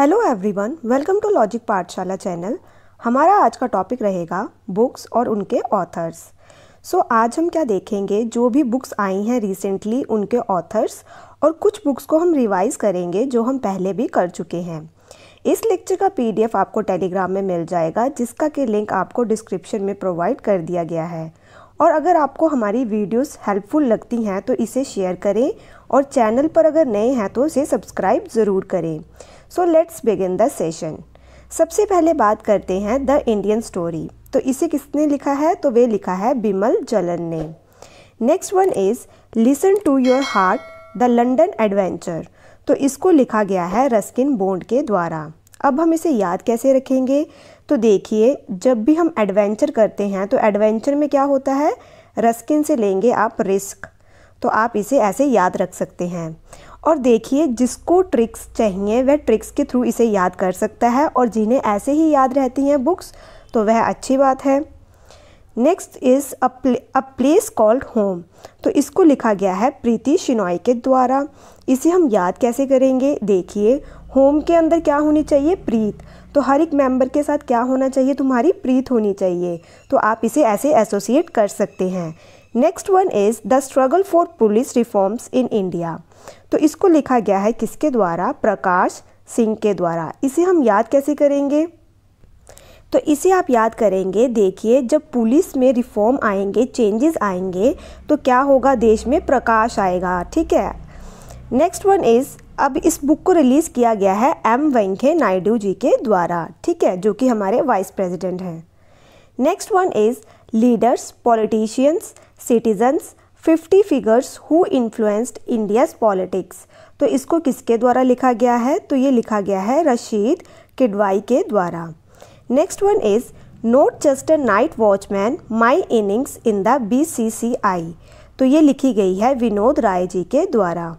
Hello everyone welcome to logic Pathshala channel हमारा आज का टॉपिक रहेगा बुक्स और उनके ऑथर्स सो so, आज हम क्या देखेंगे जो भी बुक्स आई हैं रिसेंटली उनके ऑथर्स और कुछ बुक्स को हम रिवाइज करेंगे जो हम पहले भी कर चुके हैं इस लेक्चर का पीडीएफ आपको टेलीग्राम में मिल जाएगा जिसका के लिंक आपको डिस्क्रिप्शन में प्रोवाइड कर दिया गया है और अगर आपको हमारी वीडियोस हेल्पफुल लगती हैं तो इसे शेयर करें और चैनल पर अगर नए हैं तो इसे सब्सक्राइब ज़रूर करें so let's begin the session सबसे पहले बात करते हैं द इंडियन स्टोरी तो इसे किसने लिखा है तो वे लिखा है बिमल जलन ने next one is listen to your heart the London adventure तो इसको लिखा गया है रस्किन बोंड के द्वारा अब हम इसे याद कैसे रखेंगे तो देखिए जब भी हम एडवेंचर करते हैं तो एडवेंचर में क्या होता है रस्किन से लेंगे आप रिस्क तो आप इसे ऐसे याद रख सकते हैं और देखिए जिसको ट्रिक्स चाहिए वह ट्रिक्स के थ्रू इसे याद कर सकता है और जिन्हें ऐसे ही याद रहती हैं बुक्स तो वह अच्छी बात है next is a place called home तो इसको लिखा गया है प्रीति शिनॉय के द्वारा इसे हम याद कैसे करेंगे देखिए होम के अंदर क्या होनी चाहिए प्रीत तो हर एक मेंबर के साथ क्या होना चाहिए तुम्हारी प्रीत होनी चाहिए तो आप इसे ऐसे एसोसिएट कर सकते हैं next one is the struggle for police reforms in India तो इसको लिखा गया है किसके द्वारा प्रकाश सिंह के द्वारा इसे हम याद कैसे करेंगे तो इसे आप याद करेंगे देखिए जब पुलिस में रिफॉर्म आएंगे चेंजेस आएंगे तो क्या होगा देश में प्रकाश आएगा ठीक है नेक्स्ट वन इज़ अब इस बुक को रिलीज़ किया गया है एम वेंकैया नायडू जी के द्वारा ठीक है जो कि हमारे वाइस प्रेसिडेंट हैं next one is leaders politicians citizens 50 figures who influenced India's politics तो इसको किसके द्वारा लिखा गया है तो ये लिखा गया है रशीद किडवाई के द्वारा next one is not just a night watchman my innings in the B C C I तो ये लिखी गई है विनोद राय जी के द्वारा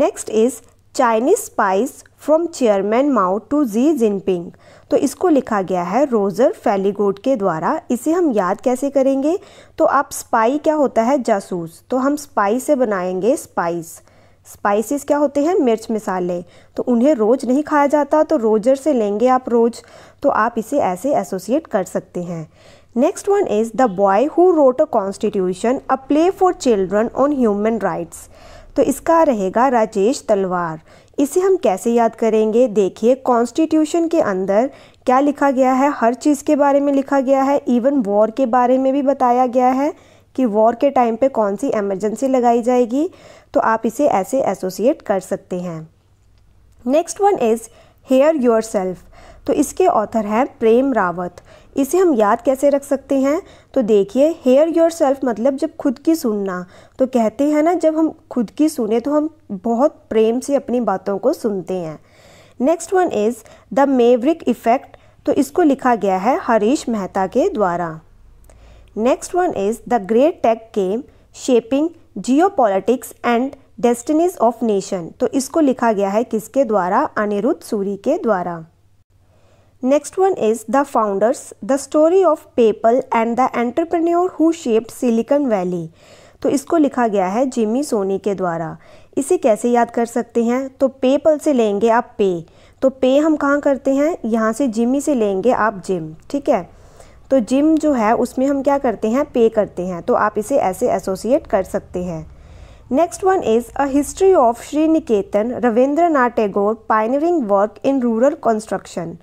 next is Chinese spies from chairman Mao to Xi Jinping तो इसको लिखा गया है रोजर फेलीगोड के द्वारा इसे हम याद कैसे करेंगे तो आप स्पाई क्या होता है जासूस तो हम स्पाई से बनाएंगे स्पाइस स्पाइसेस क्या होते हैं मिर्च मिसाले तो उन्हें रोज़ नहीं खाया जाता तो रोजर से लेंगे आप रोज़ तो आप इसे ऐसे एसोसिएट कर सकते हैं next one is the boy who wrote a constitution a play for children on human rights तो इसका रहेगा राजेश तलवार इसे हम कैसे याद करेंगे देखिए कॉन्स्टिट्यूशन के अंदर क्या लिखा गया है हर चीज़ के बारे में लिखा गया है इवन वॉर के बारे में भी बताया गया है कि वॉर के टाइम पे कौन सी एमरजेंसी लगाई जाएगी तो आप इसे ऐसे एसोसिएट कर सकते हैं next one is hear yourself तो इसके ऑथर हैं प्रेम रावत इसे हम याद कैसे रख सकते हैं तो देखिए हेयर योर सेल्फ मतलब जब खुद की सुनना तो कहते हैं ना जब हम खुद की सुने तो हम बहुत प्रेम से अपनी बातों को सुनते हैं next one is the maverick effect तो इसको लिखा गया है हरीश मेहता के द्वारा next one is the great tech game shaping geopolitics and destinies of nation तो इसको लिखा गया है किसके द्वारा अनिरुद्ध सूरी के द्वारा Next one is The Founders, the story of PayPal and the entrepreneur who shaped Silicon Valley. तो इसको लिखा गया है जिमी सोनी के द्वारा इसे कैसे याद कर सकते हैं तो पेपल से लेंगे आप पे तो पे हम कहाँ करते हैं यहाँ से जिमी से लेंगे आप जिम ठीक है तो जिम जो है उसमें हम क्या करते हैं पे करते हैं तो आप इसे ऐसे एसोसिएट कर सकते हैं next one is a history of Sriniketan Rabindranath Tagore pioneering work in rural construction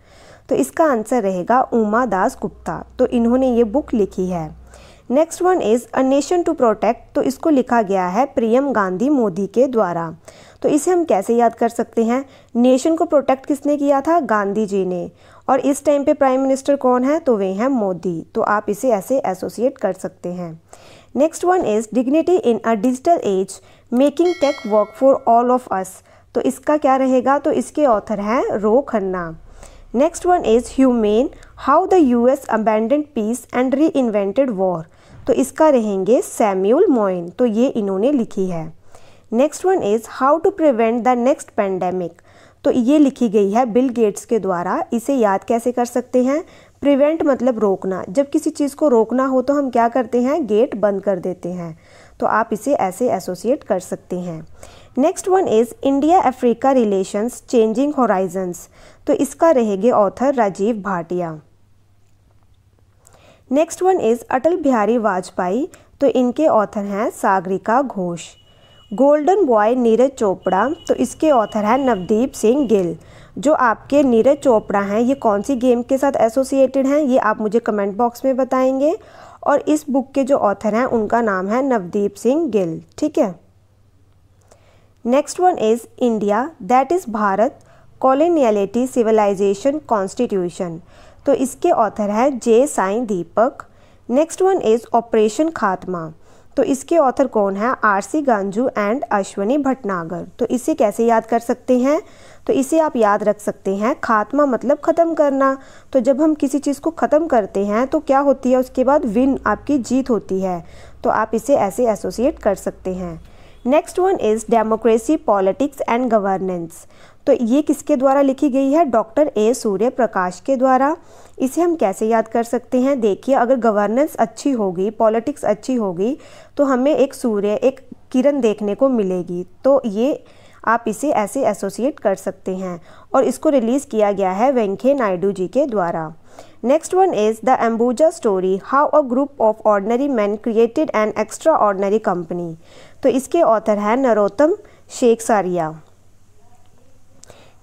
तो इसका आंसर रहेगा उमा दास गुप्ता तो इन्होंने ये बुक लिखी है next one is a nation to protect तो इसको लिखा गया है प्रियम गांधी मोदी के द्वारा तो इसे हम कैसे याद कर सकते हैं नेशन को प्रोटेक्ट किसने किया था गांधी जी ने और इस टाइम पे प्राइम मिनिस्टर कौन है तो वे हैं मोदी तो आप इसे ऐसे एसोसिएट कर सकते हैं next one is dignity in a digital age making tech work for all of us तो इसका क्या रहेगा तो इसके ऑथर हैं Ro Khanna next one is humane how the US abandoned peace and reinvented war तो इसका रहेंगे सैम्यूल मोइन तो ये इन्होंने लिखी है next one is how to prevent the next pandemic तो ये लिखी गई है बिल गेट्स के द्वारा इसे याद कैसे कर सकते हैं प्रिवेंट मतलब रोकना जब किसी चीज़ को रोकना हो तो हम क्या करते हैं गेट बंद कर देते हैं तो आप इसे ऐसे एसोसिएट कर सकते हैं next one is India Africa relations changing horizons तो इसका रहेगा author Rajiv Bhatia next one is Atal Bihari Vajpayee तो इनके ऑथर हैं सागरिका घोष गोल्डन बॉय नीरज चोपड़ा तो इसके ऑथर हैं नवदीप सिंह गिल जो आपके नीरज चोपड़ा हैं ये कौन सी गेम के साथ एसोसिएटेड हैं ये आप मुझे कमेंट बॉक्स में बताएंगे और इस बुक के जो ऑथर हैं उनका नाम है नवदीप सिंह गिल ठीक है next one is India that is Bharat coloniality civilization constitution तो इसके ऑथर हैं J Sai Deepak next one is operation Khatma तो इसके ऑथर कौन है R C Ganjoo and Ashwani Bhatnagar तो इसे कैसे याद कर सकते हैं तो इसे आप याद रख सकते हैं खात्मा मतलब ख़त्म करना तो जब हम किसी चीज़ को ख़त्म करते हैं तो क्या होती है उसके बाद विन आपकी जीत होती है तो आप इसे ऐसे एसोसिएट कर सकते हैं next one is democracy politics and governance तो ये किसके द्वारा लिखी गई है डॉक्टर ए सूर्य प्रकाश के द्वारा इसे हम कैसे याद कर सकते हैं देखिए अगर गवर्नेंस अच्छी होगी पॉलिटिक्स अच्छी होगी तो हमें एक सूर्य एक किरण देखने को मिलेगी तो ये आप इसे ऐसे एसोसिएट कर सकते हैं और इसको रिलीज़ किया गया है वेंखे नायडू जी के द्वारा next one is the Ambuja story how a group of ordinary man created an extraordinary company तो इसके ऑथर हैं Narottam Sekhsaria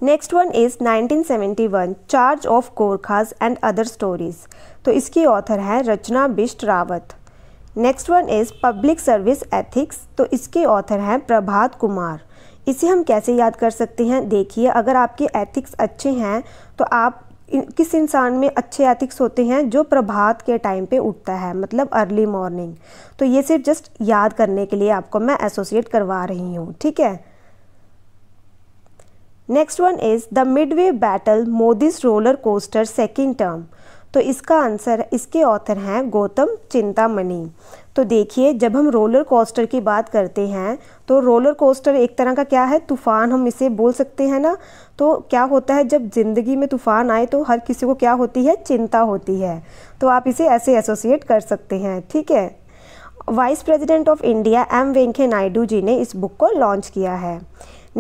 next one is 1971 charge of Gorkhas and other stories तो इसके ऑथर हैं Rachna Bisht Rawat next one is public service ethics तो इसके author हैं प्रभात कुमार इसे हम कैसे याद कर सकते हैं देखिए अगर आपके एथिक्स अच्छे हैं तो आप किस इंसान में अच्छे एथिक्स होते हैं जो प्रभात के टाइम पे उठता है मतलब अर्ली मॉर्निंग तो ये सिर्फ जस्ट याद करने के लिए आपको मैं एसोसिएट करवा रही हूँ ठीक है next one is the midway battle Modi's roller coaster second term तो इसका आंसर इसके ऑथर हैं गौतम चिंतामणि तो देखिए जब हम रोलर कोस्टर की बात करते हैं तो रोलर कोस्टर एक तरह का क्या है तूफ़ान हम इसे बोल सकते हैं ना तो क्या होता है जब ज़िंदगी में तूफ़ान आए तो हर किसी को क्या होती है चिंता होती है तो आप इसे ऐसे एसोसिएट कर सकते हैं ठीक है vice president of India M Venkaiah Naidu ji ने इस बुक को लॉन्च किया है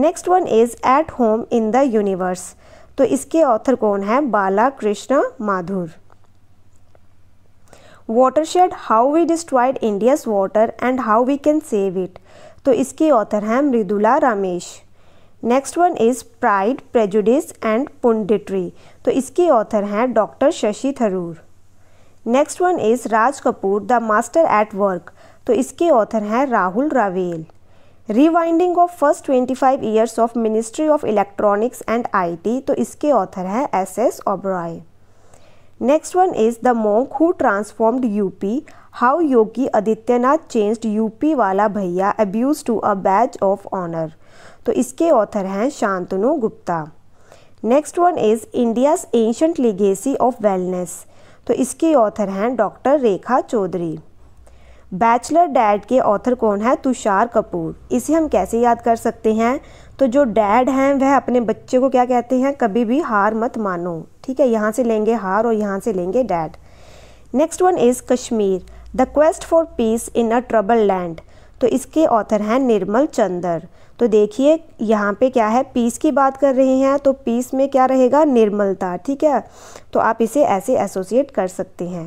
next one is at home in the universe तो इसके ऑथर कौन है Bala Krishna Madhur watershed how we destroyed India's water and how we can save it तो इसके ऑथर हैं Mridula Ramesh next one is pride prejudice and punditry तो इसके ऑथर हैं doctor Shashi Tharoor next one is Raj Kapoor the master at work तो इसके ऑथर हैं Rahul Rawail rewinding of first twenty five years of ministry of electronics and I T तो इसके author हैं S S Oberoi Next one is the monk who transformed UP. How Yogi Adityanath changed UP वाला भैया abuse to a badge of honor. तो इसके author हैं Shantanu Gupta next one is India's ancient legacy of wellness तो इसके author हैं doctor Rekha Chaudhary bachelor dad के author कौन है तुषार कपूर इसे हम कैसे याद कर सकते हैं तो जो डैड हैं वह अपने बच्चे को क्या कहते हैं कभी भी हार मत मानो ठीक है यहाँ से लेंगे हार और यहाँ से लेंगे dad next one is Kashmir the quest for peace in a trouble land तो इसके ऑथर हैं निर्मल चंदर तो देखिए यहाँ पे क्या है पीस की बात कर रहे हैं तो पीस में क्या रहेगा निर्मलता ठीक है तो आप इसे ऐसे एसोसिएट कर सकते हैं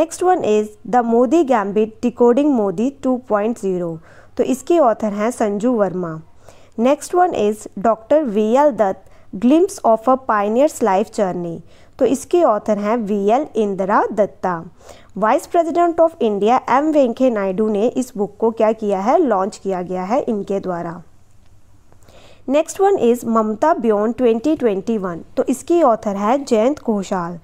next one is the Modi gambit decoding Modi 2.0 तो इसके ऑथर हैं Sanju Verma next one is doctor V L Dutt glimpses of a pioneer's life journey तो इसके ऑथर हैं V L Indira Dutta vice president of India M Venkaiah Naidu ने इस बुक को क्या किया है लॉन्च किया गया है इनके द्वारा next one is Mamata beyond 2021 तो इसकी ऑथर है जयंत घोषाल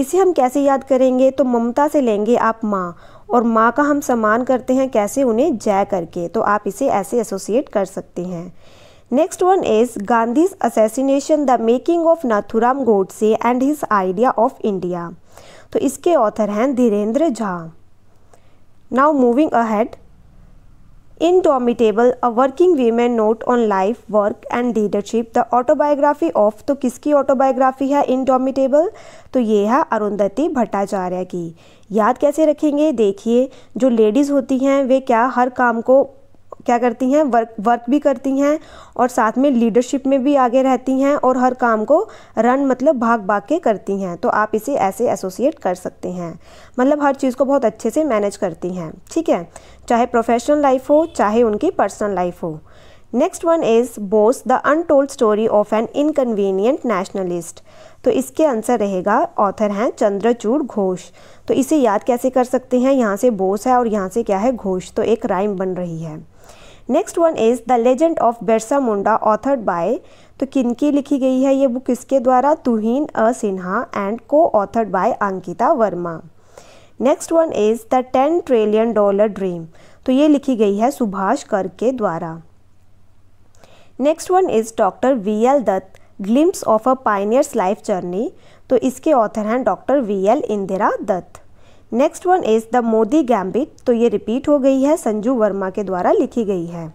इसे हम कैसे याद करेंगे तो ममता से लेंगे आप माँ और माँ का हम सम्मान करते हैं कैसे उन्हें जय करके तो आप इसे ऐसे एसोसिएट कर सकते हैं next one is Gandhi's assassination, the making of Nathuram Godse and his idea of India तो इसके ऑथर हैं Dhirendra Jha now moving ahead indomitable a working women note on life work and leadership the autobiography of तो किसकी ऑटोबायोग्राफी है indomitable तो ये है अरुंधति भट्टाचार्य की याद कैसे रखेंगे देखिए जो लेडीज़ होती हैं वे क्या हर काम को क्या करती हैं वर्क वर्क भी करती हैं और साथ में लीडरशिप में भी आगे रहती हैं और हर काम को रन मतलब भाग भाग के करती हैं तो आप इसे ऐसे एसोसिएट कर सकते हैं मतलब हर चीज़ को बहुत अच्छे से मैनेज करती हैं ठीक है चाहे प्रोफेशनल लाइफ हो चाहे उनकी पर्सनल लाइफ हो next one is Bose the untold story of an inconvenient nationalist तो इसके आंसर रहेगा ऑथर हैं चंद्रचूड़ घोष तो इसे याद कैसे कर सकते हैं यहाँ से बोस है और यहाँ से क्या है घोष तो एक राइम बन रही है next one is the legend of Birsa Munda authored by तो किनकी लिखी गई है ये बुक किसके द्वारा Tuhin A Sinha and co-authored by Ankita Verma next one is the ten trillion dollar dream तो ये लिखी गई है सुभाष कर के द्वारा next one is doctor V L Dutt glimpses of a pioneer's life journey तो इसके ऑथर हैं doctor V L Indira Dutt next one is the Modi gambit तो ये रिपीट हो गई है संजू वर्मा के द्वारा लिखी गई है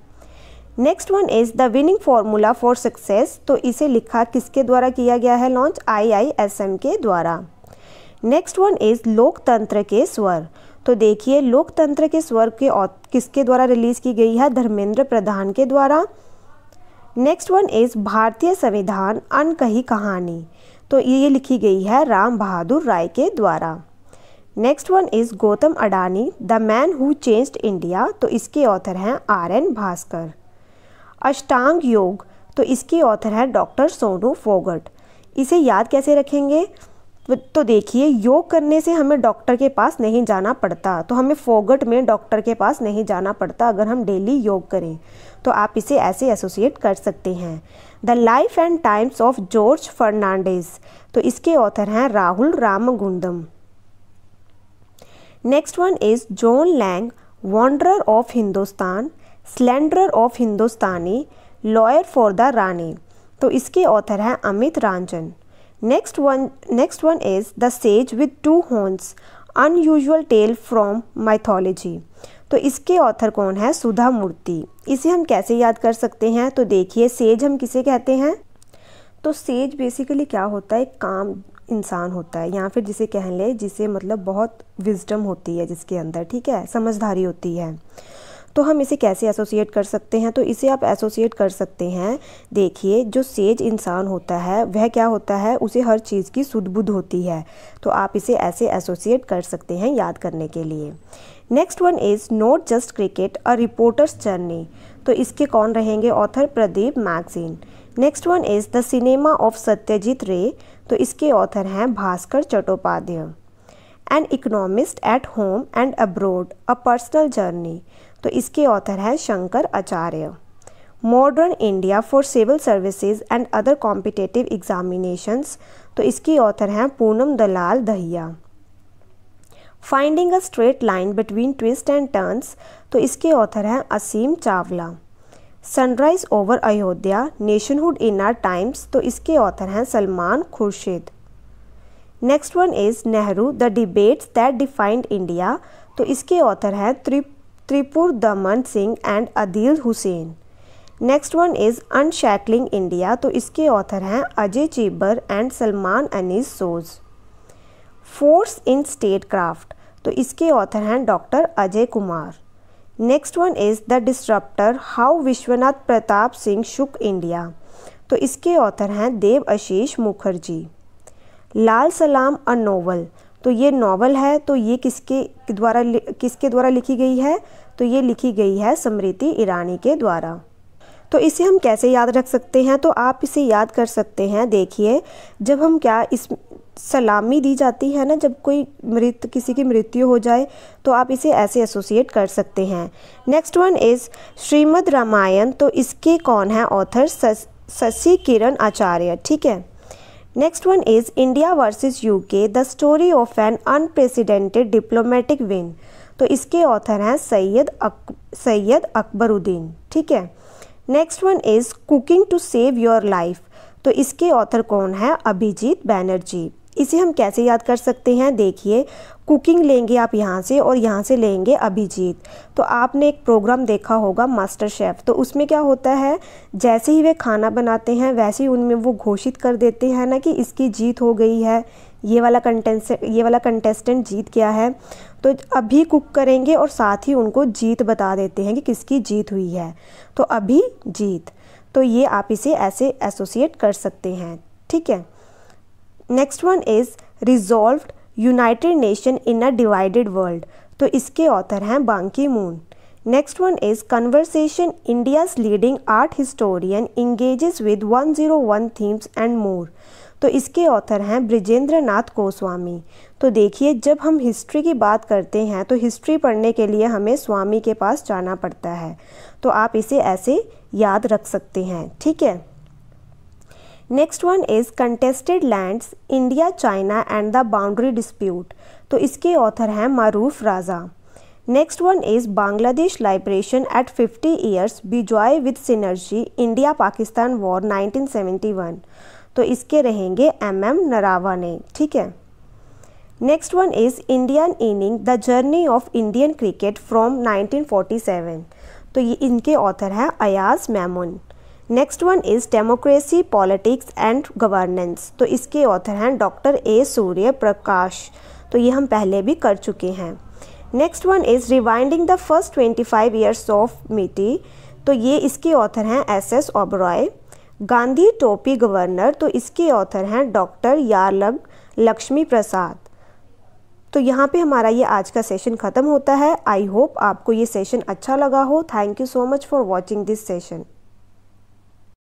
next one is the winning formula for success तो इसे लिखा किसके द्वारा किया गया है लॉन्च आईआईएसएम के द्वारा नेक्स्ट वन इज़ लोकतंत्र के स्वर तो देखिए लोकतंत्र के स्वर के किसके द्वारा रिलीज़ की गई है धर्मेंद्र प्रधान के द्वारा नेक्स्ट वन इज़ भारतीय संविधान अनकही कहानी तो ये लिखी गई है राम बहादुर राय के द्वारा next one is Gautam Adani the man who changed India तो इसके ऑथर हैं आर एन भास्कर अष्टांग योग तो इसके ऑथर हैं डॉक्टर सोनू फोगट इसे याद कैसे रखेंगे तो देखिए योग करने से हमें डॉक्टर के पास नहीं जाना पड़ता तो हमें फोगट में डॉक्टर के पास नहीं जाना पड़ता अगर हम डेली योग करें तो आप इसे ऐसे एसोसिएट कर सकते हैं the life and times of George Fernandes तो इसके ऑथर हैं Rahul Ramagundam Next one is John Lang, Wanderer of Hindustan, Slanderer of Hindustani, Lawyer for the Rani. तो इसके ऑथर हैं Amit Ranjan next one next one is the sage with two horns unusual tale from mythology तो इसके author कौन है सुधा मूर्ति इसे हम कैसे याद कर सकते हैं तो देखिए सेज हम किसे कहते हैं तो सेज बेसिकली क्या होता है काम इंसान होता है या फिर जिसे कह ले जिसे मतलब बहुत विजडम होती है जिसके अंदर ठीक है समझदारी होती है तो हम इसे कैसे एसोसिएट कर सकते हैं तो इसे आप एसोसिएट कर सकते हैं देखिए जो सेज इंसान होता है वह क्या होता है उसे हर चीज़ की सुदबुद होती है तो आप इसे ऐसे एसोसिएट कर सकते हैं याद करने के लिए next one is not just cricket a reporter's journey तो इसके कौन रहेंगे author Pradeep Magazine next one is the cinema of Satyajit Ray तो इसके ऑथर हैं Bhaskar Chattopadhyay an economist at home and abroad a personal journey तो इसके ऑथर हैं Shankar Acharya modern India for civil services and other competitive examinations तो इसके ऑथर हैं Poonam Dalal Dahiya finding a straight line between twist and turns तो इसके ऑथर हैं Aseem Chawla sunrise over Ayodhya nationhood in our times तो इसके ऑथर हैं Salman Khurshid next one is Nehru the debates that defined India तो इसके ऑथर हैं Tripurdaman Singh and Adeel Hussain next one is unshackling India तो इसके ऑथर हैं Ajay Chhibber and Salman Anees Soz force in statecraft तो इसके ऑथर हैं doctor Ajay Kumar next one is the disruptor how Vishwanath Pratap Singh shook India तो इसके ऑथर हैं देव आशीष मुखर्जी लाल सलाम अ नोवल तो ये नोवल है तो ये किसके द्वारा किसके द्वारा लिखी गई है तो ये लिखी गई है समृति ईरानी के द्वारा तो इसे हम कैसे याद रख सकते हैं तो आप इसे याद कर सकते हैं देखिए जब हम क्या इस सलामी दी जाती है ना जब कोई मृत किसी की मृत्यु हो जाए तो आप इसे ऐसे एसोसिएट कर सकते हैं next one is Shrimad Ramayan तो इसके कौन है ऑथर शशि किरण आचार्य ठीक है next one is India versus UK the story of an unprecedented diplomatic win तो इसके ऑथर हैं सैयद अक सैयद अकबरुद्दीन ठीक है next one is cooking to save your life तो इसके ऑथर कौन है अभिजीत बैनर्जी इसे हम कैसे याद कर सकते हैं देखिए कुकिंग लेंगे आप यहाँ से और यहाँ से लेंगे अभिजीत तो आपने एक प्रोग्राम देखा होगा मास्टर शेफ़ तो उसमें क्या होता है जैसे ही वे खाना बनाते हैं वैसे ही उनमें वो घोषित कर देते हैं ना कि इसकी जीत हो गई है ये वाला कंटेंस ये वाला कंटेस्टेंट जीत गया है तो अभी कुक करेंगे और साथ ही उनको जीत बता देते हैं कि किसकी जीत हुई है तो अभी जीत तो ये आप इसे ऐसे एसोसिएट कर सकते हैं ठीक है next one is resolved United nation in a divided world तो इसके ऑथर हैं Ban Ki Moon next one is conversation India's leading art historian engages with 101 themes and more तो इसके ऑथर हैं ब्रिजेंद्र नाथ गोस्वामी तो देखिए जब हम हिस्ट्री की बात करते हैं तो हिस्ट्री पढ़ने के लिए हमें स्वामी के पास जाना पड़ता है तो आप इसे ऐसे याद रख सकते हैं ठीक है next one is contested lands India China and the boundary dispute तो इसके ऑथर हैं Maroof Raza next one is Bangladesh liberation at 50 years Bijoy with synergy India Pakistan war 1971 तो इसके रहेंगे एम एम नरावा ने ठीक है next one is Indian inning the journey of Indian cricket from 1947 तो ये इनके ऑथर हैं Ayaz Memon next one is democracy politics and governance तो इसके ऑथर हैं डॉक्टर ए सूर्य प्रकाश तो ये हम पहले भी कर चुके हैं next one is rewinding the first twenty five years of MeitY तो ये इसके ऑथर हैं एस एस ओबरॉय गांधी टोपी गवर्नर तो इसके ऑथर हैं डॉक्टर यारलग लक्ष्मी प्रसाद तो यहाँ पे हमारा ये आज का सेशन ख़त्म होता है आई होप आपको ये सेशन अच्छा लगा हो thank you so much for watching this session